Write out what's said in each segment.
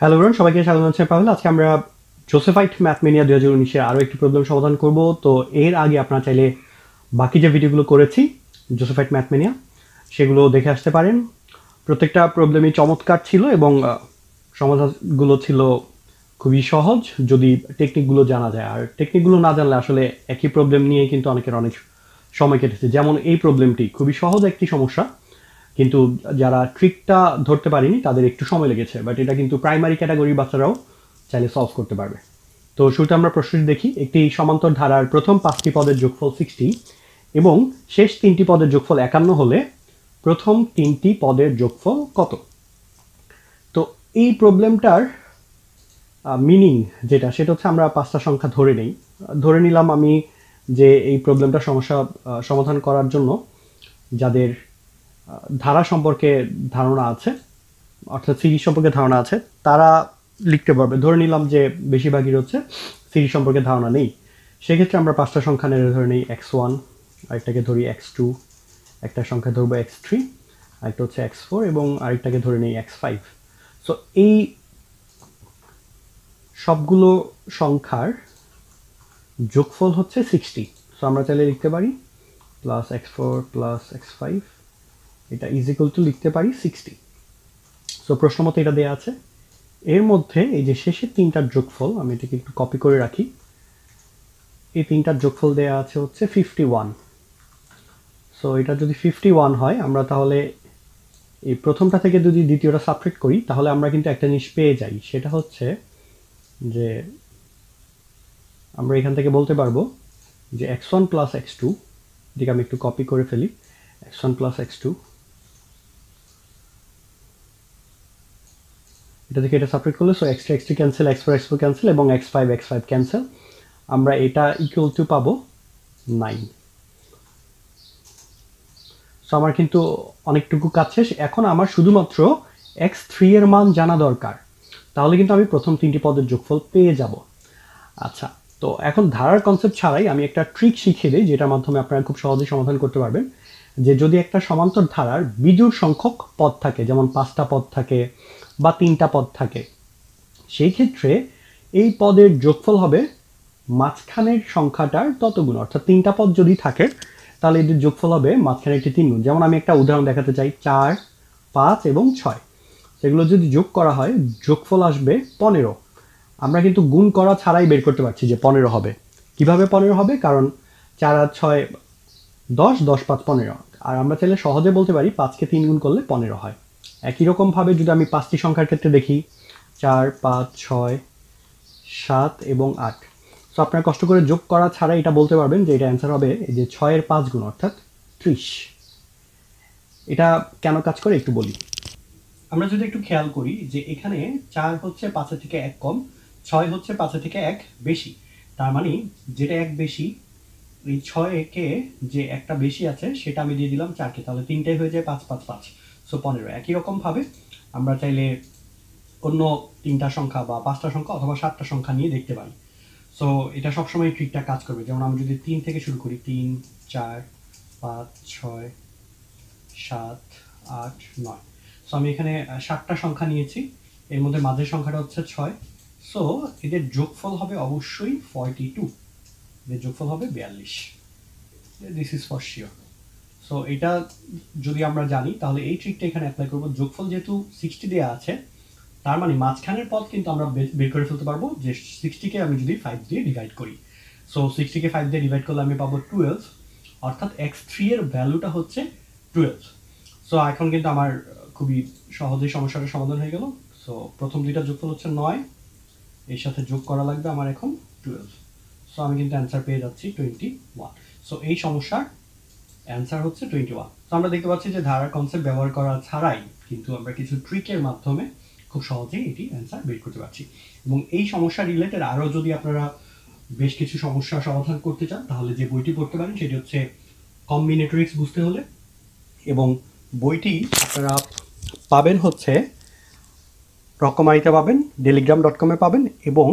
hello Varun সবাইকে স্বাগত জানাচ্ছি পাবেল আজকে আমরা জোসেফাইট ম্যাথমেনিয়া দুই হাজার উনিশের আরও একটি প্রবলেম সমাধান করব তো এর আগে আপনারা চাইলে বাকি যে ভিডিওগুলো করেছি জোসেফাইট ম্যাথমেনিয়া সেগুলো দেখে আসতে পারেন প্রত্যেকটা প্রবলেমই চমৎকার ছিল এবং সমাধানগুলো ছিল খুবই সহজ যদি টেকনিকগুলো জানা যায় আর টেকনিকগুলো না জানলে আসলে একই প্রবলেম নিয়ে কিন্তু অনেকের অনেক সময় কেটেছে যেমন এই প্রবলেমটি খুবই সহজ একটি সমস্যা কিন্তু যারা ট্রিকটা ধরতে পারেনি তাদের একটু সময় লেগেছে বাট এটা কিন্তু প্রাইমারি ক্যাটাগরির বাচ্চারাও চাইলে সলভ করতে পারবে তো শুরুতে আমরা প্রশ্নটি দেখি একটি সমান্তর ধারার প্রথম পাঁচটি পদের যোগফল সিক্সটি এবং শেষ তিনটি পদের যোগফল একান্ন হলে প্রথম তিনটি পদের যোগফল কত তো এই প্রবলেমটার মিনিং যেটা সেটা হচ্ছে আমরা পাঁচটা সংখ্যা ধরে নেই ধরে নিলাম আমি যে এই প্রবলেমটা সমস্যা সমাধান করার জন্য যাদের ধারা সম্পর্কে ধারণা আছে অর্থাৎ সিরিজ সম্পর্কে ধারণা আছে তারা লিখতে পারবে ধরে নিলাম যে বেশিরভাগই হচ্ছে সিরিজ সম্পর্কে ধারণা নেই সেক্ষেত্রে আমরা পাঁচটা সংখ্যা নেড়ে ধরে নিই এক্স ওয়ান আরেকটাকে ধরি এক্স টু একটা সংখ্যা ধরবো এক্স থ্রি আরেকটা হচ্ছে এক্স ফোর এবং আরেকটাকে ধরে নিই এক্স ফাইভ সো এই সবগুলো সংখ্যার যোগফল হচ্ছে সিক্সটি সো আমরা চাইলে লিখতে পারি plus x four plus x five এটা ইজ ইকুয়াল টু লিখতে পারি সিক্সটি সো প্রশ্ন মতো এটা দেওয়া আছে এর মধ্যে এই যে শেষের তিনটার যোগফল আমি এটাকে একটু কপি করে রাখি এই তিনটার যোগফল দেওয়া আছে হচ্ছে ফিফটি ওয়ান সো এটা যদি ফিফটি ওয়ান হয় আমরা তাহলে এই প্রথমটা থেকে যদি দ্বিতীয়টা সাবট্রেক্ট করি তাহলে আমরা কিন্তু একটা জিনিস পেয়ে যাই সেটা হচ্ছে যে আমরা এখান থেকে বলতে পারবো যে x one plus x two যেটা আমি একটু কপি করে ফেলি x one plus x two এটা থেকে এটা সাপোর্ট করলে so x two x two cancel x four x four cancel এবং x five x five cancel আমরা এটা ইকুয়াল টু পাবো নাইন সো আমার কিন্তু অনেকটুকু কাজ শেষ এখন আমার শুধুমাত্র এক্স থ্রি এর মান জানা দরকার তাহলে কিন্তু আমি প্রথম তিনটি পদের যোগফল পেয়ে যাব আচ্ছা তো এখন ধারার কনসেপ্ট ছাড়াই আমি একটা ট্রিক শিখিয়ে দিই যেটার মাধ্যমে আপনারা খুব সহজেই সমাধান করতে পারবেন যে যদি একটা সমান্তর ধারার বিজুর সংখ্যক পদ থাকে যেমন পাঁচটা পদ থাকে বা তিনটা পদ থাকে সেই ক্ষেত্রে এই পদের যোগফল হবে মাঝখানের সংখ্যাটার ততগুণ অর্থাৎ তিনটা পদ যদি থাকে তাহলে এদের যোগফল হবে মাঝখানে একটি তিনগুণ যেমন আমি একটা উদাহরণ দেখাতে চাই চার পাঁচ এবং ছয় সেগুলো যদি যোগ করা হয় যোগফল আসবে পনেরো আমরা কিন্তু গুণ করা ছাড়াই বের করতে পারছি যে পনেরো হবে কিভাবে পনেরো হবে কারণ চার আর ছয় দশ দশ পাঁচ পনেরো আর আমরা চাইলে সহজে বলতে পারি পাঁচকে তিন গুণ করলে পনেরো হয় একই রকমভাবে যদি আমি পাঁচটি সংখ্যার ক্ষেত্রে দেখি চার পাঁচ ছয় সাত এবং আট সো আপনার কষ্ট করে যোগ করা ছাড়া এটা বলতে পারবেন যে এটা অ্যান্সার হবে যে ছয়ের পাঁচ গুণ অর্থাৎ ত্রিশ এটা কেন কাজ করে একটু বলি আমরা যদি একটু খেয়াল করি যে এখানে চার হচ্ছে পাঁচের থেকে এক কম ছয় হচ্ছে পাঁচের থেকে এক বেশি তার মানে যেটা এক বেশি এই ছয়কে যে একটা বেশি আছে সেটা আমি দিয়ে দিলাম চারকে তাহলে তিনটাই হয়ে যায় পাঁচ পাঁচ পাঁচ সো পনেরো একই রকমভাবে আমরা চাইলে অন্য তিনটা সংখ্যা বা পাঁচটা সংখ্যা অথবা সাতটা সংখ্যা নিয়ে দেখতে পারি সো এটা সবসময় ঠিকঠাক কাজ করবে যেমন আমি যদি তিন থেকে শুরু করি তিন চার পাঁচ ছয় সাত আট নয় সো আমি এখানে সাতটা সংখ্যা নিয়েছি এর মধ্যে মাঝের সংখ্যাটা হচ্ছে ছয় সো এদের যোগফল হবে অবশ্যই ফর্টি টু এদের যোগফল হবে বিয়াল্লিশ this is for sure so এটা যদি আমরা জানি তাহলে এই ট্রিকটা এখানে অ্যাপ্লাই করবো যোগফল যেহেতু সিক্সটি দেওয়া আছে তার মানে মাঝখানের পথ কিন্তু আমরা বের করে ফেলতে পারবো যে সিক্সটিকে আমি যদি ফাইভ দিয়ে ডিভাইড করি সো সিক্সটিকে ফাইভ দিয়ে ডিভাইড করলে আমি পাবো টুয়েলভ অর্থাৎ এক্স থ্রি এর ভ্যালুটা হচ্ছে টুয়েলভ সো এখন কিন্তু আমার খুবই সহজেই সমস্যাটা সমাধান হয়ে গেল সো প্রথম দুইটা যোগফল হচ্ছে নয় এর সাথে যোগ করা লাগবে আমার এখন টুয়েলভ সো আমি কিন্তু অ্যান্সার পেয়ে যাচ্ছি টোয়েন্টি ওয়ান সো এই সমস্যার অ্যান্সার হচ্ছে টোয়েন্টি ওয়ান তো আমরা দেখতে পাচ্ছি যে ধারার কনসেপ্ট ব্যবহার করা ছাড়াই কিন্তু আমরা কিছু ট্রিকের মাধ্যমে খুব সহজেই এটি অ্যান্সার বের করতে পারছি এবং এই সমস্যা রিলেটেড আরও যদি আপনারা বেশ কিছু সমস্যা সমাধান করতে চান তাহলে যে বইটি পড়তে পারেন সেটি হচ্ছে কম্বিনেটরিক্স বুঝতে হলে এবং বইটি আপনারা পাবেন হচ্ছে রকমারিতে পাবেন টেলিগ্রাম ডট কমে পাবেন এবং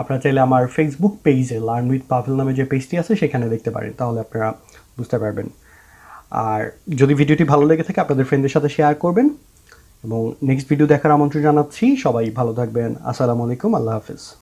আপনারা চাইলে আমার ফেসবুক পেজে লার্ন উইথ পাভেল নামে যে পেজটি আছে সেখানে দেখতে পারেন তাহলে আপনারা বুঝতে পারবেন আর যদি ভিডিওটি ভালো লেগে থাকে আপনাদের ফ্রেন্ডের সাথে শেয়ার করবেন এবং নেক্সট ভিডিও দেখার আমন্ত্রণ জানাচ্ছি সবাই ভালো থাকবেন আসসালামু আলাইকুম আল্লাহ হাফিজ